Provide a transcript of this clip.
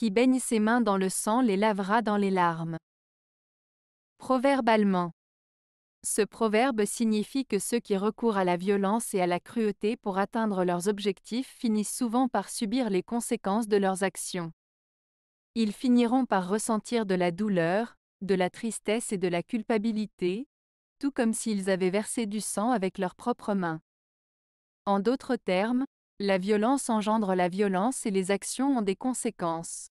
qui baigne ses mains dans le sang les lavera dans les larmes. Proverbe allemand. Ce proverbe signifie que ceux qui recourent à la violence et à la cruauté pour atteindre leurs objectifs finissent souvent par subir les conséquences de leurs actions. Ils finiront par ressentir de la douleur, de la tristesse et de la culpabilité, tout comme s'ils avaient versé du sang avec leurs propres mains. En d'autres termes, la violence engendre la violence et les actions ont des conséquences.